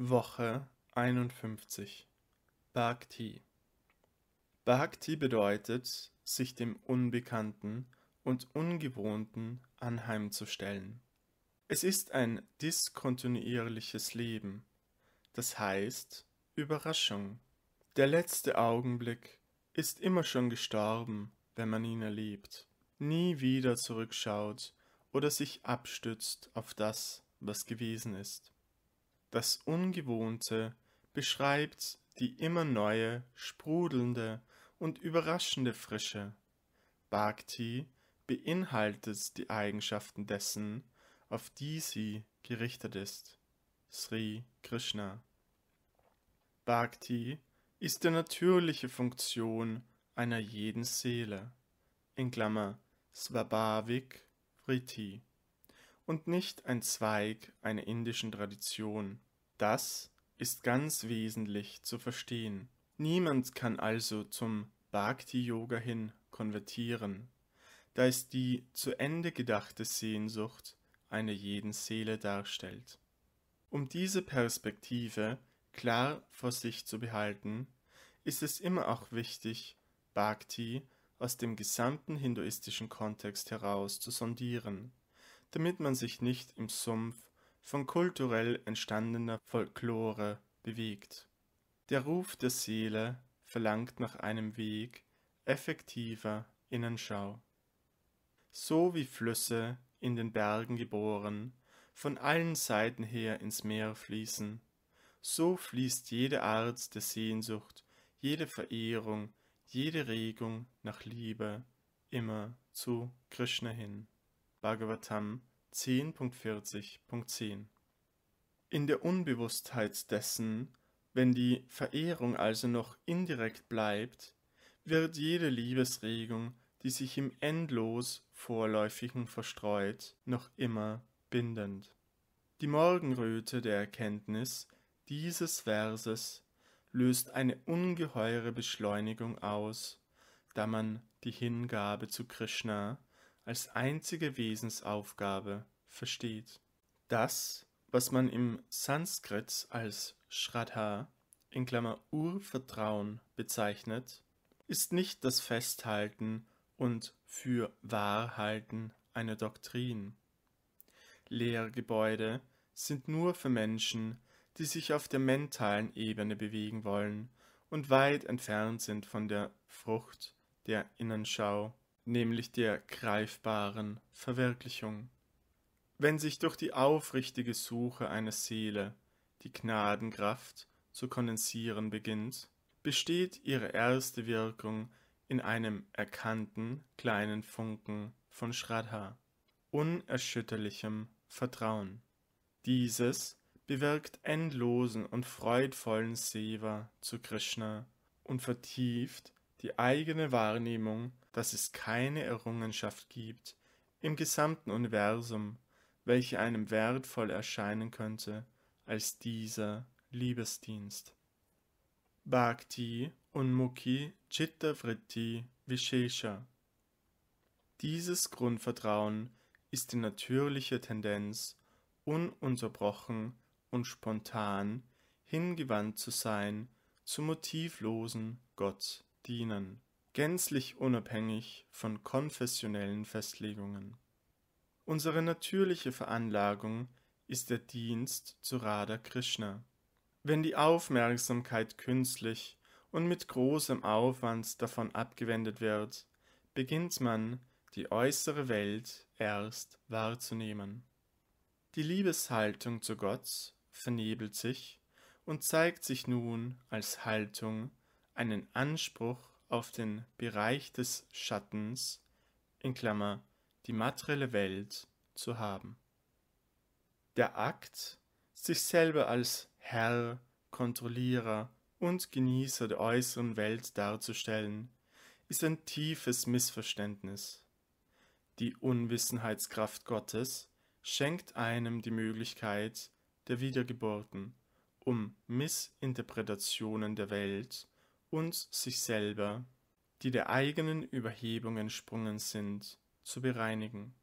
Woche 51 Bhakti Bhakti bedeutet, sich dem Unbekannten und Ungewohnten anheimzustellen. Es ist ein diskontinuierliches Leben, das heißt Überraschung. Der letzte Augenblick ist immer schon gestorben, wenn man ihn erlebt, nie wieder zurückschaut oder sich abstützt auf das, was gewesen ist. Das Ungewohnte beschreibt die immer neue, sprudelnde und überraschende Frische. Bhakti beinhaltet die Eigenschaften dessen, auf die sie gerichtet ist. Sri Krishna. Bhakti ist die natürliche Funktion einer jeden Seele, in Klammer Svabhavik Vritti, und nicht ein Zweig einer indischen Tradition. Das ist ganz wesentlich zu verstehen. Niemand kann also zum Bhakti-Yoga hin konvertieren. Da es die zu Ende gedachte Sehnsucht einer jeden Seele darstellt. Um diese Perspektive klar vor sich zu behalten, ist es immer auch wichtig, Bhakti aus dem gesamten hinduistischen Kontext heraus zu sondieren, damit man sich nicht im Sumpf von kulturell entstandener Folklore bewegt. Der Ruf der Seele verlangt nach einem Weg effektiver Innenschau. So wie Flüsse in den Bergen geboren, von allen Seiten her ins Meer fließen, so fließt jede Art der Sehnsucht, jede Verehrung, jede Regung nach Liebe immer zu Krishna hin. Bhagavatam 10.40.10 In der Unbewusstheit dessen, wenn die Verehrung also noch indirekt bleibt, wird jede Liebesregung, die sich im endlos Vorläufigen verstreut, noch immer bindend. Die Morgenröte der Erkenntnis dieses Verses löst eine ungeheure Beschleunigung aus, da man die Hingabe zu Krishna als einzige Wesensaufgabe versteht. Das, was man im Sanskrit als Shraddha in Klammer Urvertrauen bezeichnet, ist nicht das Festhalten und für Wahrhalten einer Doktrin. Lehrgebäude sind nur für Menschen, die sich auf der mentalen Ebene bewegen wollen und weit entfernt sind von der Frucht der Innenschau nämlich der greifbaren Verwirklichung. Wenn sich durch die aufrichtige Suche einer Seele die Gnadenkraft zu kondensieren beginnt, besteht ihre erste Wirkung in einem erkannten kleinen Funken von Shraddha, unerschütterlichem Vertrauen. Dieses bewirkt endlosen und freudvollen Seva zu Krishna und vertieft die eigene Wahrnehmung dass es keine Errungenschaft gibt im gesamten Universum, welche einem wertvoll erscheinen könnte als dieser Liebesdienst. Bhakti und Mukhi Chitta Vritti Vishesha. Dieses Grundvertrauen ist die natürliche Tendenz, ununterbrochen und spontan hingewandt zu sein, zu motivlosen Gott dienen gänzlich unabhängig von konfessionellen Festlegungen. Unsere natürliche Veranlagung ist der Dienst zu Radha Krishna. Wenn die Aufmerksamkeit künstlich und mit großem Aufwand davon abgewendet wird, beginnt man, die äußere Welt erst wahrzunehmen. Die Liebeshaltung zu Gott vernebelt sich und zeigt sich nun als Haltung, einen Anspruch auf den Bereich des Schattens in Klammer, (die materielle Welt) zu haben. Der Akt, sich selber als Herr, Kontrollierer und Genießer der äußeren Welt darzustellen, ist ein tiefes Missverständnis. Die Unwissenheitskraft Gottes schenkt einem die Möglichkeit der Wiedergeburten, um Missinterpretationen der Welt zu uns sich selber, die der eigenen Überhebung entsprungen sind, zu bereinigen,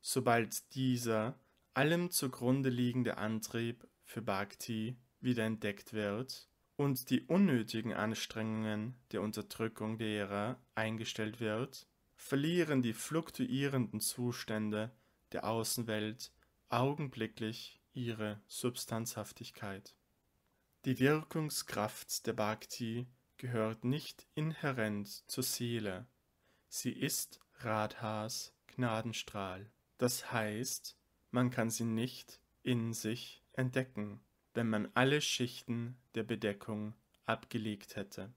sobald dieser allem zugrunde liegende Antrieb für Bhakti wieder entdeckt wird und die unnötigen Anstrengungen der Unterdrückung derer eingestellt wird, verlieren die fluktuierenden Zustände der Außenwelt augenblicklich ihre Substanzhaftigkeit. Die Wirkungskraft der Bhakti gehört nicht inhärent zur Seele. Sie ist Radhas Gnadenstrahl. Das heißt, man kann sie nicht in sich entdecken, wenn man alle Schichten der Bedeckung abgelegt hätte.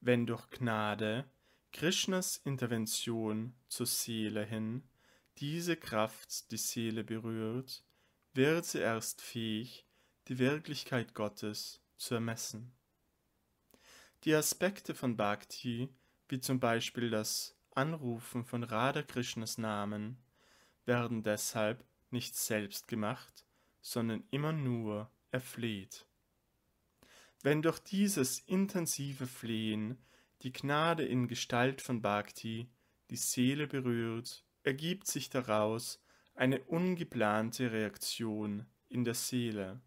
Wenn durch Gnade Krishnas Intervention zur Seele hin diese Kraft die Seele berührt, wird sie erst fähig, die Wirklichkeit Gottes zu ermessen. Die Aspekte von Bhakti, wie zum Beispiel das Anrufen von Radha Krishnas Namen, werden deshalb nicht selbst gemacht, sondern immer nur erfleht. Wenn durch dieses intensive Flehen die Gnade in Gestalt von Bhakti die Seele berührt, ergibt sich daraus eine ungeplante Reaktion in der Seele.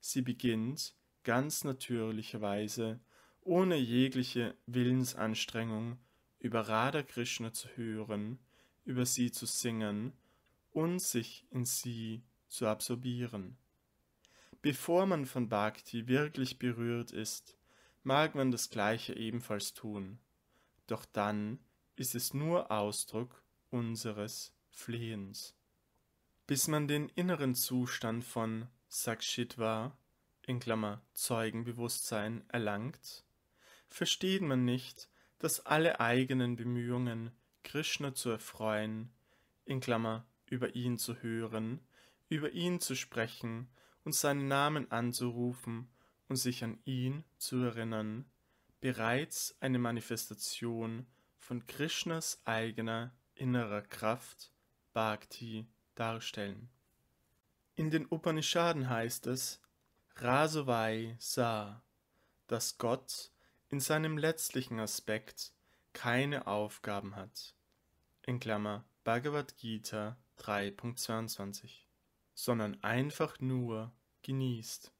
Sie beginnt ganz natürlicherweise ohne jegliche Willensanstrengung über Radha Krishna zu hören, über sie zu singen und sich in sie zu absorbieren. Bevor man von Bhakti wirklich berührt ist, mag man das Gleiche ebenfalls tun, doch dann ist es nur Ausdruck unseres Flehens. Bis man den inneren Zustand von Sakshitva in Klammer Zeugenbewusstsein erlangt, versteht man nicht, dass alle eigenen Bemühungen, Krishna zu erfreuen, in Klammer, über ihn zu hören, über ihn zu sprechen und seinen Namen anzurufen und sich an ihn zu erinnern, bereits eine Manifestation von Krishnas eigener innerer Kraft, Bhakti, darstellen. In den Upanishaden heißt es Rasavai sah, dass Gott in seinem letztlichen Aspekt keine Aufgaben hat (Bhagavad Gita 3.22), sondern einfach nur genießt.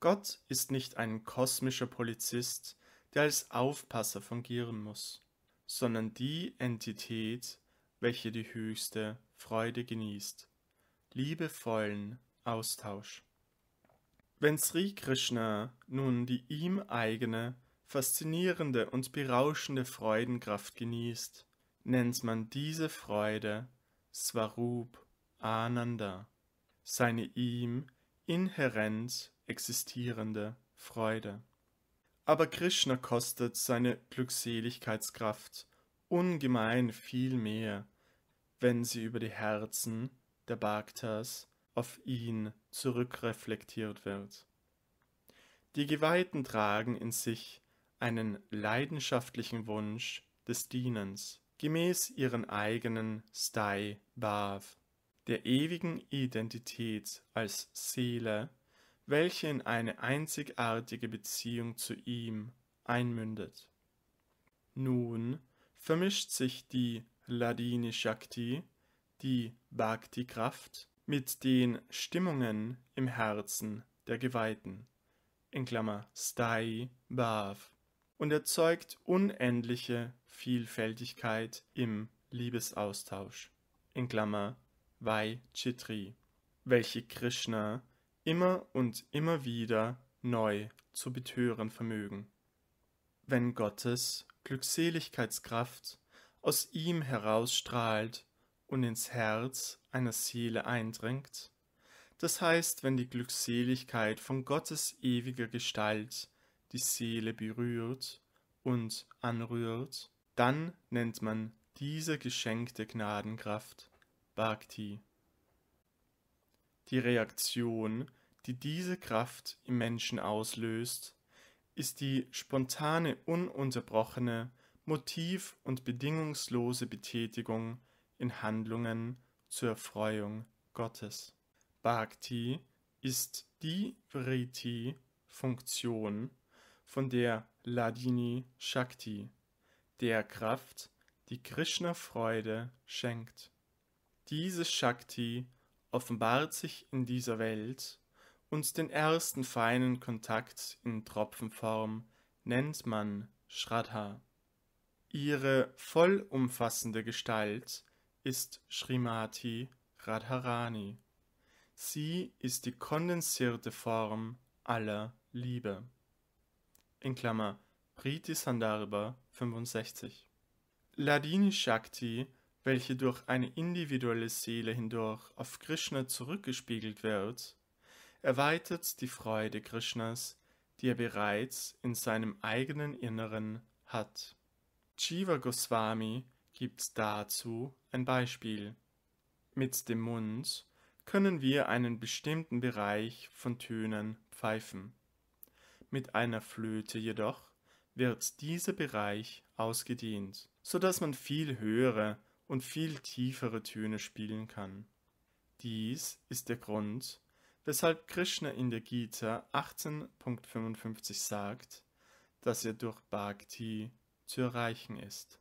Gott ist nicht ein kosmischer Polizist, der als Aufpasser fungieren muss, sondern die Entität, welche die höchste Freude genießt, liebevollen Austausch. Wenn Sri Krishna nun die ihm eigene, faszinierende und berauschende Freudenkraft genießt, nennt man diese Freude Swarup Ananda, seine ihm inhärent existierende Freude. Aber Krishna kostet seine Glückseligkeitskraft ungemein viel mehr, wenn sie über die Herzen der Bhaktas auf ihn zurückreflektiert wird. Die Geweihten tragen in sich einen leidenschaftlichen Wunsch des Dienens, gemäß ihren eigenen Stai Bhav, der ewigen Identität als Seele, welche in eine einzigartige Beziehung zu ihm einmündet. Nun vermischt sich die Ladini Shakti, die Bhakti-Kraft, mit den Stimmungen im Herzen der Geweihten in Klammer Stai Bhav und erzeugt unendliche Vielfältigkeit im Liebesaustausch in Klammer Vai Chitri, welche Krishna immer und immer wieder neu zu betören vermögen. Wenn Gottes Glückseligkeitskraft aus ihm herausstrahlt und ins Herz einer Seele eindringt, das heißt, wenn die Glückseligkeit von Gottes ewiger Gestalt die Seele berührt und anrührt, dann nennt man diese geschenkte Gnadenkraft Bhakti. Die Reaktion, die diese Kraft im Menschen auslöst, ist die spontane, ununterbrochene, motiv- und bedingungslose Betätigung in Handlungen zur Erfreuung Gottes. Bhakti ist die Vritti-Funktion, von der Ladini Shakti, der Kraft, die Krishna Freude schenkt. Diese Shakti offenbart sich in dieser Welt und den ersten feinen Kontakt in Tropfenform nennt man Shraddha. Ihre vollumfassende Gestalt ist Srimati Radharani. Sie ist die kondensierte Form aller Liebe. In Klammer Priti Sandarbha 65. Ladini Shakti, welche durch eine individuelle Seele hindurch auf Krishna zurückgespiegelt wird, erweitert die Freude Krishnas, die er bereits in seinem eigenen Inneren hat. Jiva Goswami gibt's dazu ein Beispiel. Mit dem Mund können wir einen bestimmten Bereich von Tönen pfeifen. Mit einer Flöte jedoch wird dieser Bereich ausgedehnt, sodass man viel höhere und viel tiefere Töne spielen kann. Dies ist der Grund, weshalb Krishna in der Gita 18.55 sagt, dass er durch Bhakti zu erreichen ist.